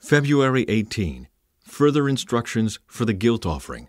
February 18 Further Instructions for the Guilt Offering.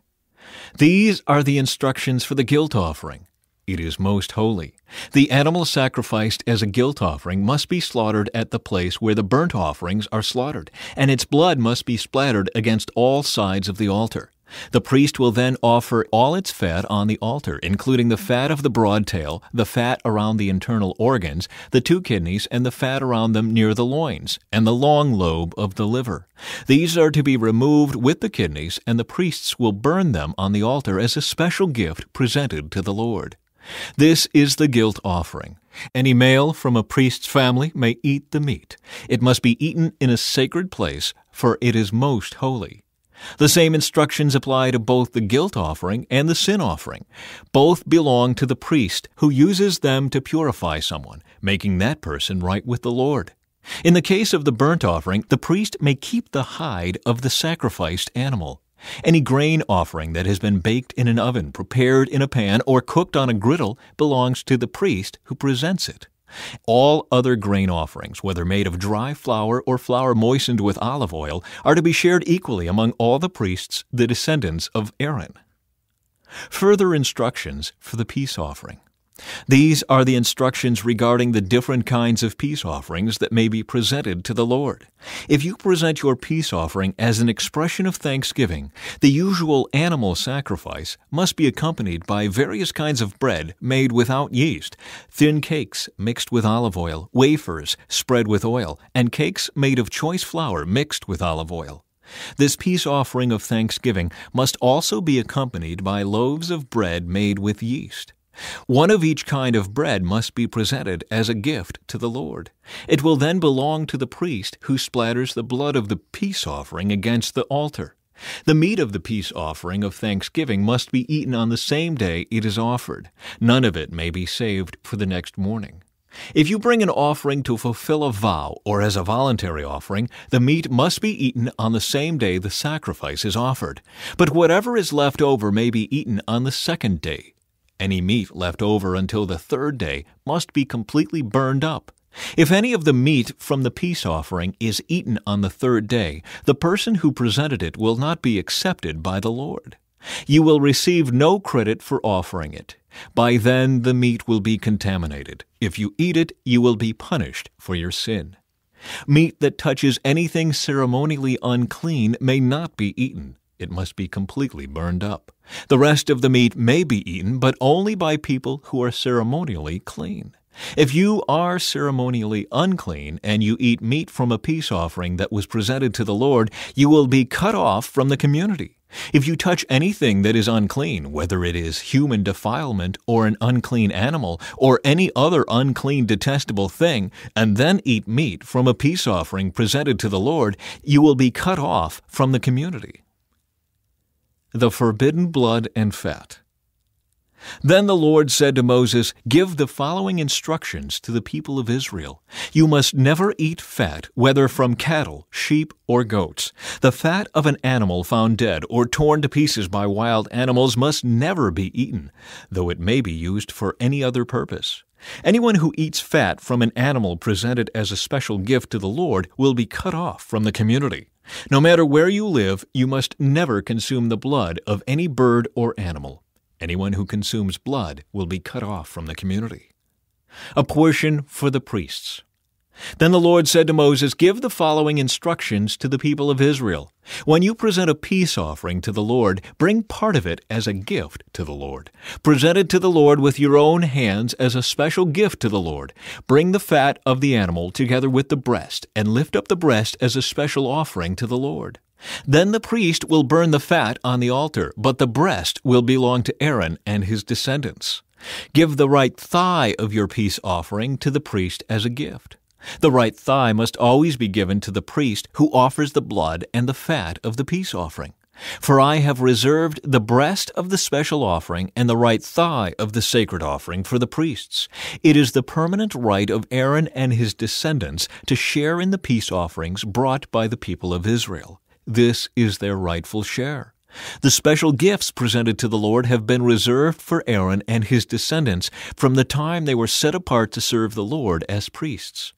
These are the instructions for the guilt offering. It is most holy. The animal sacrificed as a guilt offering must be slaughtered at the place where the burnt offerings are slaughtered, and its blood must be splattered against all sides of the altar. The priest will then offer all its fat on the altar, including the fat of the broadtail, the fat around the internal organs, the two kidneys, and the fat around them near the loins, and the long lobe of the liver. These are to be removed with the kidneys, and the priests will burn them on the altar as a special gift presented to the Lord. This is the guilt offering. Any male from a priest's family may eat the meat. It must be eaten in a sacred place, for it is most holy. The same instructions apply to both the guilt offering and the sin offering. Both belong to the priest, who uses them to purify someone, making that person right with the Lord. In the case of the burnt offering, the priest may keep the hide of the sacrificed animal. Any grain offering that has been baked in an oven, prepared in a pan, or cooked on a griddle belongs to the priest who presents it. All other grain offerings, whether made of dry flour or flour moistened with olive oil, are to be shared equally among all the priests, the descendants of Aaron. Further instructions for the peace offering. These are the instructions regarding the different kinds of peace offerings that may be presented to the Lord. If you present your peace offering as an expression of thanksgiving, the usual animal sacrifice must be accompanied by various kinds of bread made without yeast, thin cakes mixed with olive oil, wafers spread with oil, and cakes made of choice flour mixed with olive oil. This peace offering of thanksgiving must also be accompanied by loaves of bread made with yeast. One of each kind of bread must be presented as a gift to the Lord. It will then belong to the priest who splatters the blood of the peace offering against the altar. The meat of the peace offering of thanksgiving must be eaten on the same day it is offered. None of it may be saved for the next morning. If you bring an offering to fulfill a vow or as a voluntary offering, the meat must be eaten on the same day the sacrifice is offered. But whatever is left over may be eaten on the second day. Any meat left over until the third day must be completely burned up. If any of the meat from the peace offering is eaten on the third day, the person who presented it will not be accepted by the Lord. You will receive no credit for offering it. By then the meat will be contaminated. If you eat it, you will be punished for your sin. Meat that touches anything ceremonially unclean may not be eaten it must be completely burned up. The rest of the meat may be eaten, but only by people who are ceremonially clean. If you are ceremonially unclean and you eat meat from a peace offering that was presented to the Lord, you will be cut off from the community. If you touch anything that is unclean, whether it is human defilement or an unclean animal or any other unclean detestable thing, and then eat meat from a peace offering presented to the Lord, you will be cut off from the community the forbidden blood and fat. Then the Lord said to Moses, Give the following instructions to the people of Israel. You must never eat fat, whether from cattle, sheep, or goats. The fat of an animal found dead or torn to pieces by wild animals must never be eaten, though it may be used for any other purpose. Anyone who eats fat from an animal presented as a special gift to the Lord will be cut off from the community. No matter where you live, you must never consume the blood of any bird or animal. Anyone who consumes blood will be cut off from the community. A portion for the priests. Then the Lord said to Moses, Give the following instructions to the people of Israel. When you present a peace offering to the Lord, bring part of it as a gift to the Lord. Present it to the Lord with your own hands as a special gift to the Lord. Bring the fat of the animal together with the breast, and lift up the breast as a special offering to the Lord. Then the priest will burn the fat on the altar, but the breast will belong to Aaron and his descendants. Give the right thigh of your peace offering to the priest as a gift. The right thigh must always be given to the priest who offers the blood and the fat of the peace offering. For I have reserved the breast of the special offering and the right thigh of the sacred offering for the priests. It is the permanent right of Aaron and his descendants to share in the peace offerings brought by the people of Israel. This is their rightful share. The special gifts presented to the Lord have been reserved for Aaron and his descendants from the time they were set apart to serve the Lord as priests.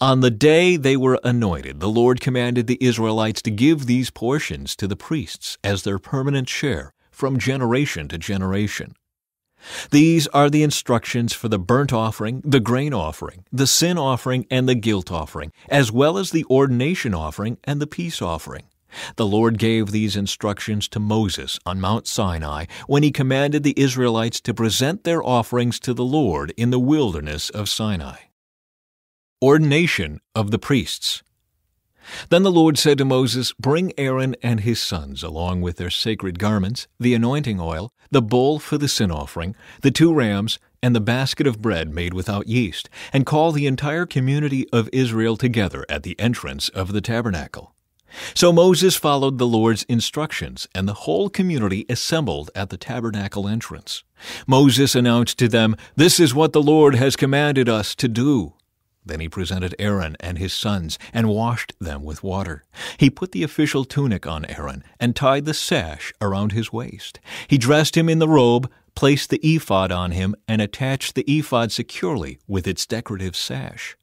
On the day they were anointed, the Lord commanded the Israelites to give these portions to the priests as their permanent share from generation to generation. These are the instructions for the burnt offering, the grain offering, the sin offering, and the guilt offering, as well as the ordination offering and the peace offering. The Lord gave these instructions to Moses on Mount Sinai when he commanded the Israelites to present their offerings to the Lord in the wilderness of Sinai. Ordination of the Priests. Then the Lord said to Moses, Bring Aaron and his sons, along with their sacred garments, the anointing oil, the bull for the sin offering, the two rams, and the basket of bread made without yeast, and call the entire community of Israel together at the entrance of the tabernacle. So Moses followed the Lord's instructions, and the whole community assembled at the tabernacle entrance. Moses announced to them, This is what the Lord has commanded us to do. Then he presented Aaron and his sons, and washed them with water. He put the official tunic on Aaron, and tied the sash around his waist. He dressed him in the robe, placed the ephod on him, and attached the ephod securely with its decorative sash.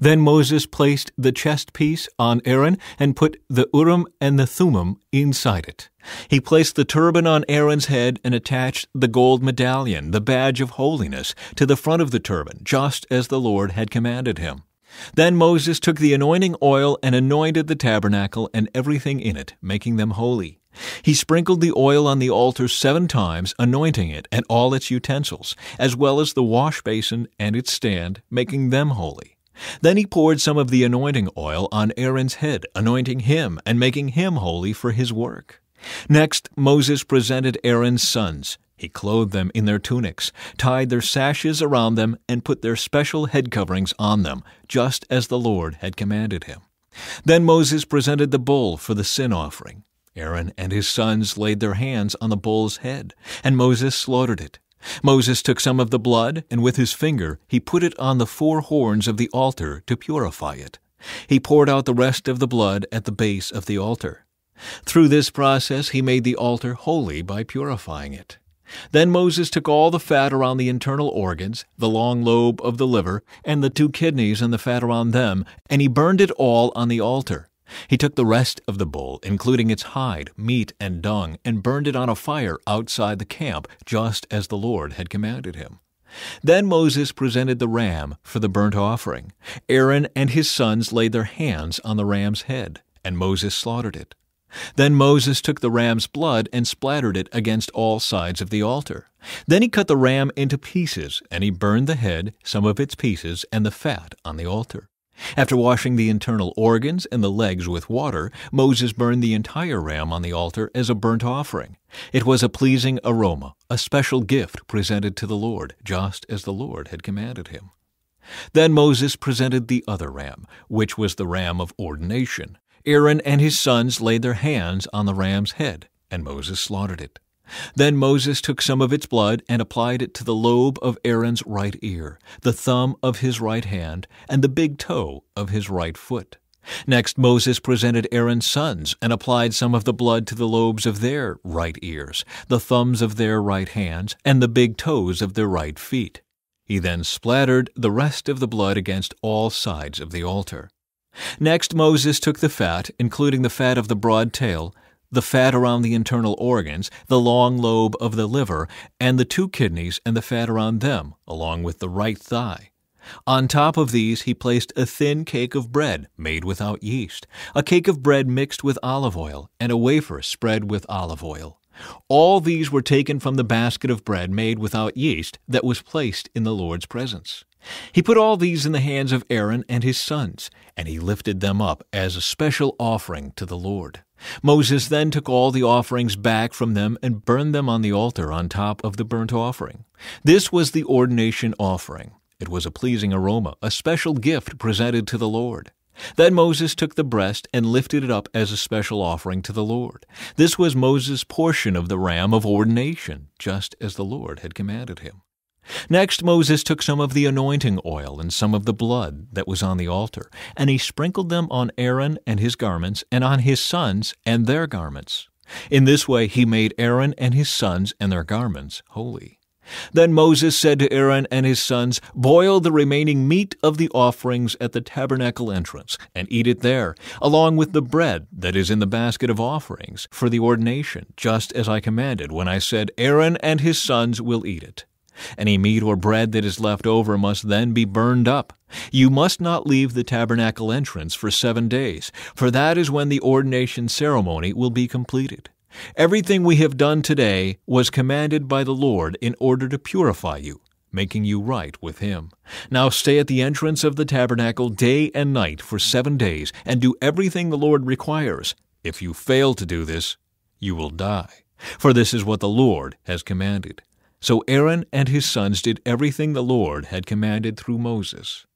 Then Moses placed the chest piece on Aaron and put the Urim and the Thummim inside it. He placed the turban on Aaron's head and attached the gold medallion, the badge of holiness, to the front of the turban, just as the Lord had commanded him. Then Moses took the anointing oil and anointed the tabernacle and everything in it, making them holy. He sprinkled the oil on the altar seven times, anointing it and all its utensils, as well as the wash basin and its stand, making them holy. Then he poured some of the anointing oil on Aaron's head, anointing him and making him holy for his work. Next, Moses presented Aaron's sons. He clothed them in their tunics, tied their sashes around them, and put their special head coverings on them, just as the Lord had commanded him. Then Moses presented the bull for the sin offering. Aaron and his sons laid their hands on the bull's head, and Moses slaughtered it. Moses took some of the blood, and with his finger he put it on the four horns of the altar to purify it. He poured out the rest of the blood at the base of the altar. Through this process he made the altar holy by purifying it. Then Moses took all the fat around the internal organs, the long lobe of the liver, and the two kidneys and the fat around them, and he burned it all on the altar. He took the rest of the bull, including its hide, meat, and dung, and burned it on a fire outside the camp, just as the Lord had commanded him. Then Moses presented the ram for the burnt offering. Aaron and his sons laid their hands on the ram's head, and Moses slaughtered it. Then Moses took the ram's blood and splattered it against all sides of the altar. Then he cut the ram into pieces, and he burned the head, some of its pieces, and the fat on the altar. After washing the internal organs and the legs with water, Moses burned the entire ram on the altar as a burnt offering. It was a pleasing aroma, a special gift presented to the Lord, just as the Lord had commanded him. Then Moses presented the other ram, which was the ram of ordination. Aaron and his sons laid their hands on the ram's head, and Moses slaughtered it. Then Moses took some of its blood and applied it to the lobe of Aaron's right ear, the thumb of his right hand, and the big toe of his right foot. Next, Moses presented Aaron's sons and applied some of the blood to the lobes of their right ears, the thumbs of their right hands, and the big toes of their right feet. He then splattered the rest of the blood against all sides of the altar. Next, Moses took the fat, including the fat of the broad tail, the fat around the internal organs, the long lobe of the liver, and the two kidneys and the fat around them, along with the right thigh. On top of these he placed a thin cake of bread made without yeast, a cake of bread mixed with olive oil, and a wafer spread with olive oil. All these were taken from the basket of bread made without yeast that was placed in the Lord's presence. He put all these in the hands of Aaron and his sons, and he lifted them up as a special offering to the Lord. Moses then took all the offerings back from them and burned them on the altar on top of the burnt offering. This was the ordination offering. It was a pleasing aroma, a special gift presented to the Lord. Then Moses took the breast and lifted it up as a special offering to the Lord. This was Moses' portion of the ram of ordination, just as the Lord had commanded him. Next, Moses took some of the anointing oil and some of the blood that was on the altar, and he sprinkled them on Aaron and his garments, and on his sons and their garments. In this way he made Aaron and his sons and their garments holy. Then Moses said to Aaron and his sons, Boil the remaining meat of the offerings at the tabernacle entrance, and eat it there, along with the bread that is in the basket of offerings, for the ordination, just as I commanded when I said, Aaron and his sons will eat it. Any meat or bread that is left over must then be burned up. You must not leave the tabernacle entrance for seven days, for that is when the ordination ceremony will be completed. Everything we have done today was commanded by the Lord in order to purify you, making you right with Him. Now stay at the entrance of the tabernacle day and night for seven days, and do everything the Lord requires. If you fail to do this, you will die, for this is what the Lord has commanded. So Aaron and his sons did everything the Lord had commanded through Moses.